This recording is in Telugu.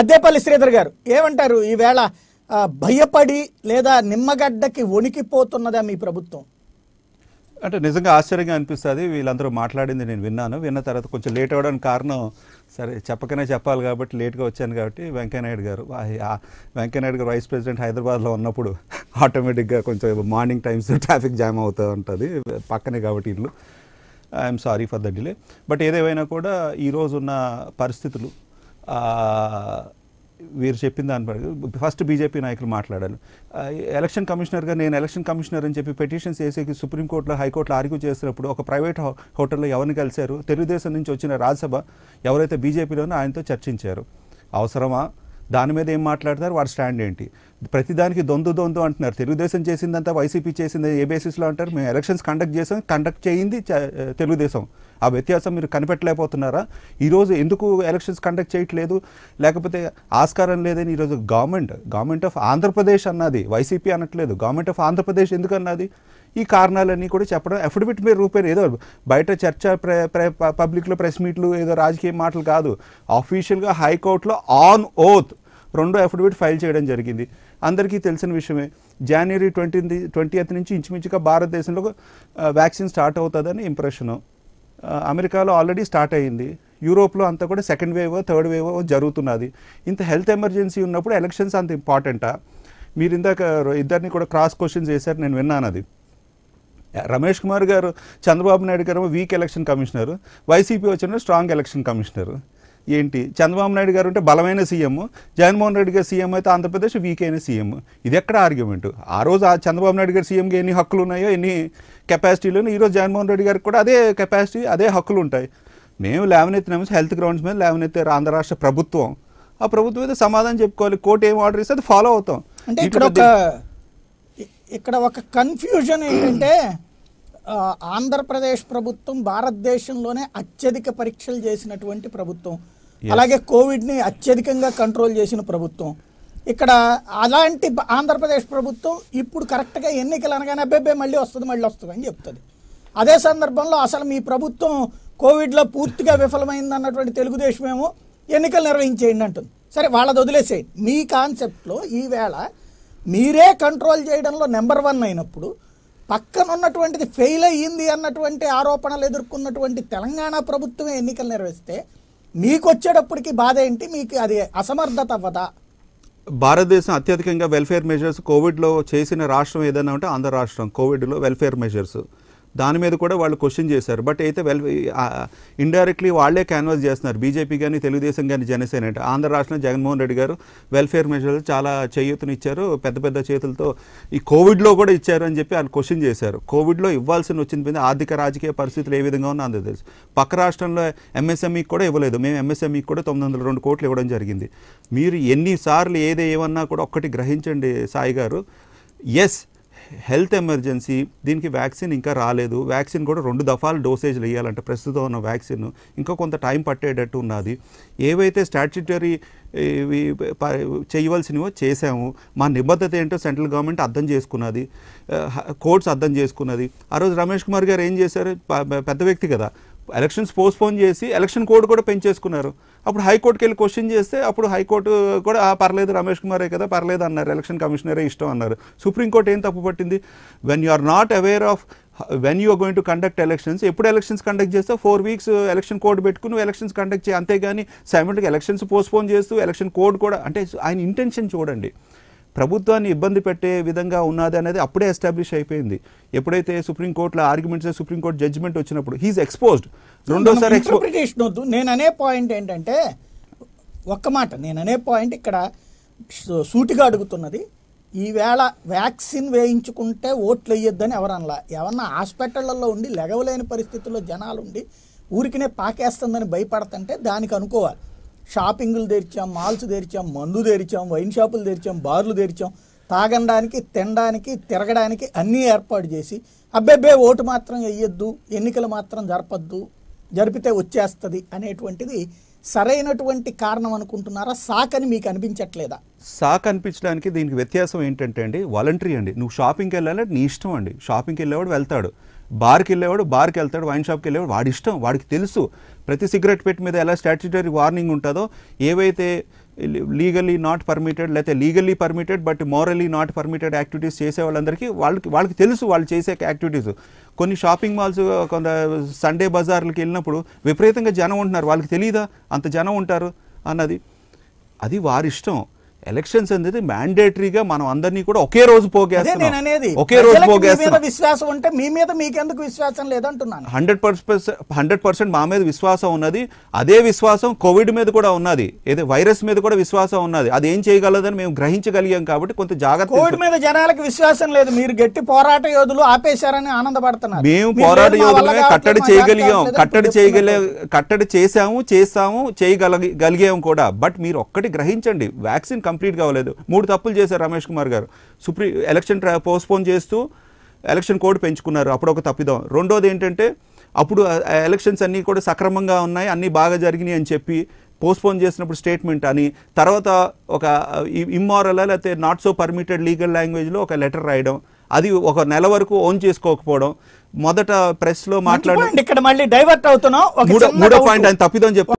అద్దేపల్లి శ్రీధర్ గారు ఏమంటారు ఈవేళ భయపడి లేదా నిమ్మగడ్డకి వణికిపోతున్నదా మీ ప్రభుత్వం అంటే నిజంగా ఆశ్చర్యంగా అనిపిస్తుంది వీళ్ళందరూ మాట్లాడింది నేను విన్నాను విన్న తర్వాత కొంచెం లేట్ అవ్వడానికి కారణం సరే చెప్పకనే చెప్పాలి కాబట్టి లేట్గా వచ్చాను కాబట్టి వెంకయ్యనాయుడు గారు వెంకయ్యనాయుడు గారు వైస్ ప్రెసిడెంట్ హైదరాబాద్లో ఉన్నప్పుడు ఆటోమేటిక్గా కొంచెం మార్నింగ్ టైమ్స్ ట్రాఫిక్ జామ్ అవుతూ ఉంటుంది పక్కనే కాబట్టి ఇల్లు I'm sorry for the delay but ఏదేమైనా కూడా ఈరోజు ఉన్న పరిస్థితులు వీరు చెప్పిన దాని బట్టి ఫస్ట్ బీజేపీ నాయకులు మాట్లాడాను ఎలక్షన్ కమిషనర్గా నేను ఎలక్షన్ కమిషనర్ అని చెప్పి పెటిషన్స్ వేసేకి సుప్రీంకోర్టులో హైకోర్టులో ఆర్గ్యూ చేసినప్పుడు ఒక ప్రైవేట్ హోటల్లో ఎవరిని కలిశారు తెలుగుదేశం నుంచి వచ్చిన రాజ్యసభ ఎవరైతే బీజేపీలోనో ఆయనతో చర్చించారు అవసరమా దాని మీద ఏం మాట్లాడతారు వారి స్టాండ్ ఏంటి ప్రతిదానికి దొందు దొందు అంటున్నారు తెలుగుదేశం చేసిందంతా వైసీపీ చేసింది ఏ బేసిస్లో అంటారు మేము ఎలక్షన్స్ కండక్ట్ చేసాం కండక్ట్ చేయింది తెలుగుదేశం ఆ వ్యత్యాసం మీరు కనిపెట్టలేకపోతున్నారా ఈరోజు ఎందుకు ఎలక్షన్స్ కండక్ట్ చేయట్లేదు లేకపోతే ఆస్కారం లేదని ఈరోజు గవర్నమెంట్ గవర్నమెంట్ ఆఫ్ ఆంధ్రప్రదేశ్ అన్నది వైసీపీ అనట్లేదు గవర్నమెంట్ ఆఫ్ ఆంధ్రప్రదేశ్ ఎందుకు అన్నది ఈ కారణాలన్నీ కూడా చెప్పడం అఫిడవిట్ మీరు రూపాయలు ఏదో బయట చర్చ పబ్లిక్లో ప్రెస్ మీట్లు ఏదో రాజకీయ మాటలు కాదు ఆఫీషియల్గా హైకోర్టులో ఆన్ ఓత్ రెండో అఫిడవిట్ ఫైల్ చేయడం జరిగింది అందరికీ తెలిసిన విషయమే జనవరి ట్వంటీ ట్వంటీ ఎత్ నుంచి ఇంచుమించుగా భారతదేశంలో వ్యాక్సిన్ స్టార్ట్ అవుతుందని ఇంప్రెషను అమెరికాలో ఆల్రెడీ స్టార్ట్ అయ్యింది యూరోప్లో అంతా కూడా సెకండ్ వేవ్ థర్డ్ వేవ్ జరుగుతున్నది ఇంత హెల్త్ ఎమర్జెన్సీ ఉన్నప్పుడు ఎలక్షన్స్ అంత ఇంపార్టెంటా మీరు ఇందాక ఇద్దరిని కూడా క్రాస్ క్వశ్చన్స్ చేశారు నేను విన్నాను అది రమేష్ కుమార్ గారు చంద్రబాబు నాయుడు గారు వీక్ ఎలక్షన్ కమిషనర్ వైసీపీ వచ్చిన స్ట్రాంగ్ ఎలక్షన్ కమిషనర్ ఏంటి చంద్రబాబు నాయుడు గారు అంటే బలమైన సీఎం జగన్మోహన్ రెడ్డి గారు సీఎం అయితే ఆంధ్రప్రదేశ్ వీక్ అయిన సీఎం ఇది ఎక్కడ ఆర్గ్యుమెంట్ ఆ రోజు ఆ చంద్రబాబు నాయుడు గారు సీఎంకి ఎన్ని హక్కులు ఉన్నాయో ఎన్ని కెపాసిటీలు ఈరోజు జగన్మోహన్ రెడ్డి గారికి కూడా అదే కెపాసిటీ అదే హక్కులు ఉంటాయి మేము లేవనెత్తినాము హెల్త్ గ్రౌండ్స్ మీద లేవనెత్తారు ఆంధ్ర రాష్ట్ర ప్రభుత్వం ఆ ప్రభుత్వం అయితే సమాధానం చెప్పుకోవాలి కోర్టు ఏం ఆర్డర్ ఇస్తే అది ఫాలో అవుతాం ఇక్కడ ఒక ఇక్కడ ఒక కన్ఫ్యూజన్ ఏంటంటే ఆంధ్రప్రదేశ్ ప్రభుత్వం భారతదేశంలోనే అత్యధిక పరీక్షలు చేసినటువంటి ప్రభుత్వం అలాగే కోవిడ్ని అత్యధికంగా కంట్రోల్ చేసిన ప్రభుత్వం ఇక్కడ అలాంటి ఆంధ్రప్రదేశ్ ప్రభుత్వం ఇప్పుడు కరెక్ట్గా ఎన్నికలు అనగానే అబ్బాయి మళ్ళీ వస్తుంది మళ్ళీ వస్తుంది అని చెప్తుంది అదే సందర్భంలో అసలు మీ ప్రభుత్వం కోవిడ్లో పూర్తిగా విఫలమైంది అన్నటువంటి తెలుగుదేశం ఏమో ఎన్నికలు నిర్వహించేయండి అంటుంది సరే వాళ్ళది వదిలేసేయండి మీ కాన్సెప్ట్లో ఈవేళ మీరే కంట్రోల్ చేయడంలో నెంబర్ వన్ అయినప్పుడు పక్కన ఉన్నటువంటిది ఫెయిల్ అయ్యింది అన్నటువంటి ఆరోపణలు ఎదుర్కొన్నటువంటి తెలంగాణ ప్రభుత్వమే ఎన్నికలు నిర్వహిస్తే మీకు వచ్చేటప్పటికి బాధ ఏంటి మీకు అది అసమర్థత అవ్వదా భారతదేశం అత్యధికంగా వెల్ఫేర్ మెజర్స్ కోవిడ్లో చేసిన రాష్ట్రం ఏదైనా ఉంటే ఆంధ్ర రాష్ట్రం కోవిడ్లో వెల్ఫేర్ మెజర్స్ దాని మీద కూడా వాళ్ళు క్వశ్చన్ చేశారు బట్ అయితే వెల్ ఇండైరెక్ట్లీ వాళ్లే క్యాన్వాస్ చేస్తున్నారు బీజేపీ కానీ తెలుగుదేశం కానీ జనసేన అంటే ఆంధ్ర రాష్ట్రంలో జగన్మోహన్ రెడ్డి గారు వెల్ఫేర్ మెజర్లు చాలా చేయూతను ఇచ్చారు పెద్ద పెద్ద చేతులతో ఈ కోవిడ్లో కూడా ఇచ్చారు అని చెప్పి వాళ్ళు క్వశ్చన్ చేశారు కోవిడ్లో ఇవ్వాల్సిన వచ్చింది మీద ఆర్థిక రాజకీయ పరిస్థితులు ఏ విధంగా ఉన్నా అందు తెలుసు పక్క రాష్ట్రంలో ఎంఎస్ఎంఈకి కూడా ఇవ్వలేదు మేము ఎంఎస్ఎంఈకి కూడా తొమ్మిది వందల రెండు కోట్లు ఇవ్వడం జరిగింది మీరు ఎన్నిసార్లు ఏది ఏమన్నా కూడా ఒక్కటి గ్రహించండి సాయి గారు ఎస్ హెల్త్ ఎమర్జెన్సీ దీనికి వ్యాక్సిన్ ఇంకా రాలేదు వ్యాక్సిన్ కూడా రెండు దఫాలు డోసేజ్లు వేయాలంటే ప్రస్తుతం ఉన్న వ్యాక్సిన్ ఇంకా కొంత టైం పట్టేటట్టు ఉన్నది ఏవైతే స్టాట్యుటరీ చేయవలసినవో చేసాము మా నిబద్ధత ఏంటో సెంట్రల్ గవర్నమెంట్ అర్థం చేసుకున్నది కోర్ట్స్ అర్థం చేసుకున్నది ఆ రోజు రమేష్ కుమార్ గారు ఏం చేశారు పెద్ద వ్యక్తి కదా ఎలక్షన్స్ పోస్ట్పోన్ చేసి ఎలక్షన్ కోడ్ కూడా పెంచేసుకున్నారు అప్పుడు హైకోర్టుకి వెళ్ళి క్వశ్చన్ చేస్తే అప్పుడు హైకోర్టు కూడా ఆ పర్లేదు రమేష్ కుమారే కదా పర్లేదు అన్నారు ఎలక్షన్ కమిషనరే ఇష్టం అన్నారు సుప్రీంకోర్టు ఏం తప్పు పట్టింది when you are not aware of when you're going to conduct elections ఎప్పుడు ఎలక్షన్స్ కండక్ట్ చేస్తే ఫోర్ వీక్స్ ఎలక్షన్ కోడ్ పెట్టుకుని ఎలక్షన్స్ కండక్ట్ చేయి అంతేగాని సైమల్ట్గా ఎలక్షన్స్ పోస్ట్పోన్ చేస్తూ ఎలక్షన్ కోడ్ కూడా అంటే ఆయన ఇంటెన్షన్ చూడండి ప్రభుత్వాన్ని ఇబ్బంది పెట్టే విధంగా ఉన్నది అనేది అప్పుడే ఎస్టాబ్లిష్ అయిపోయింది ఎప్పుడైతే సుప్రీంకోర్టులో ఆర్గ్యుమెంట్స్ సుప్రీంకోర్టు జడ్జ్మెంట్ వచ్చినప్పుడు హీస్ ఎక్స్పోజ్డ్ రెండోసారి ఇంటర్ప్రిటేషన్ వద్దు నేను అనే పాయింట్ ఏంటంటే ఒక్క మాట నేను అనే పాయింట్ ఇక్కడ సూటిగా అడుగుతున్నది ఈవేళ వ్యాక్సిన్ వేయించుకుంటే ఓట్లు వేయొద్దని ఎవరన్నా ఎవరన్నా హాస్పిటళ్లలో ఉండి లెగవలేని పరిస్థితుల్లో జనాలు ఉండి ఊరికినే పాకేస్తుందని భయపడతంటే దానికి అనుకోవాలి షాపింగ్లు తెరిచాం మాల్స్ తెరిచాం మందు తెరిచాం వైన్ షాపులు తెరిచాం బార్లు తెరిచాం తాగడానికి తినడానికి తిరగడానికి అన్నీ ఏర్పాటు చేసి అబ్బెబ్బే ఓటు మాత్రం వేయొద్దు ఎన్నికలు మాత్రం జరపద్దు జరిపితే వచ్చేస్తుంది అనేటువంటిది సరైనటువంటి కారణం అనుకుంటున్నారా సాక్ అని మీకు అనిపించట్లేదా సాక్ అనిపించడానికి దీనికి వ్యత్యాసం ఏంటంటే అండి వాలంటరీ అండి నువ్వు షాపింగ్కి వెళ్ళాలంటే నీ ఇష్టం అండి షాపింగ్కి వెళ్ళేవాడు వెళ్తాడు బార్కి వెళ్ళేవాడు బార్కి వెళ్తాడు వైన్ షాప్కి వెళ్ళేవాడు వాడి ఇష్టం వాడికి తెలుసు ప్రతి సిగరెట్ పెట్టి మీద ఎలా స్టాట్యుటరీ వార్నింగ్ ఉంటుందో ఏవైతే లీగలీ నాట్ పర్మిటెడ్ లేకపోతే legally permitted but morally not permitted activities చేసే వాళ్ళందరికీ వాళ్ళకి వాళ్ళకి తెలుసు వాళ్ళు చేసే యాక్టివిటీస్ కొన్ని షాపింగ్ మాల్స్ కొంత సండే బజార్లకి వెళ్ళినప్పుడు విపరీతంగా జనం ఉంటున్నారు వాళ్ళకి తెలియదా అంత జనం ఉంటారు అన్నది అది వారిష్టం ఎలక్షన్స్ అనేది మ్యాండేటరీగా మనం అందరినీ కూడా ఒకే రోజు పోగేస్తాం అనేది ఒకే రోజు పోగేస్తాం విశ్వాసం ఉంటే మీ మీద మీకెందుకు విశ్వాసం లేదంటున్నాను హండ్రెడ్ పర్సెంట్ హండ్రెడ్ పర్సెంట్ మా మీద విశ్వాసం ఉన్నది అదే విశ్వాసం కోవిడ్ మీద కూడా ఉన్నది ఏదో వైరస్ మీద కూడా విశ్వాసం ఉన్నది అది ఏం చేయగలదని మేము గ్రహించగలిగాం కాబట్టి కొంత జాగ్రత్త కోవిడ్ మీద జనాలకు విశ్వాసం లేదు మీరు గట్టి పోరాట యోధులు ఆపేశారని ఆనందపడుతున్నారు మేము పోరాట యోధులమే కట్టడి చేయగలిగాం కట్టడి చేయగలి కట్టడి చేశాము చేస్తాము చేయగలిగలిగాము కూడా బట్ మీరు ఒక్కటి గ్రహించండి వ్యాక్సిన్ కంప్లీట్ కావలేదు మూడు తప్పులు చేశారు రమేష్ కుమార్ గారు సుప్రీ ఎలక్షన్ పోస్ట్పోన్ చేస్తూ ఎలక్షన్ కోడ్ పెంచుకున్నారు అప్పుడు ఒక తప్పిదం రెండోది ఏంటంటే అప్పుడు ఎలక్షన్స్ అన్నీ కూడా సక్రమంగా ఉన్నాయి అన్నీ బాగా జరిగినాయి అని చెప్పి పోస్ట్పోన్ చేసినప్పుడు స్టేట్మెంట్ అని తర్వాత ఒక ఇమ్మారల్ లేకపోతే నాట్ సో పర్మిటెడ్ లీగల్ లాంగ్వేజ్లో ఒక లెటర్ రాయడం అది ఒక నెల వరకు ఓన్ చేసుకోకపోవడం మొదట ప్రెస్లో మాట్లాడడం ఇక్కడ మళ్ళీ డైవర్ట్ అవుతున్నాం మూడో పాయింట్ ఆయన తప్పిదని చెప్పి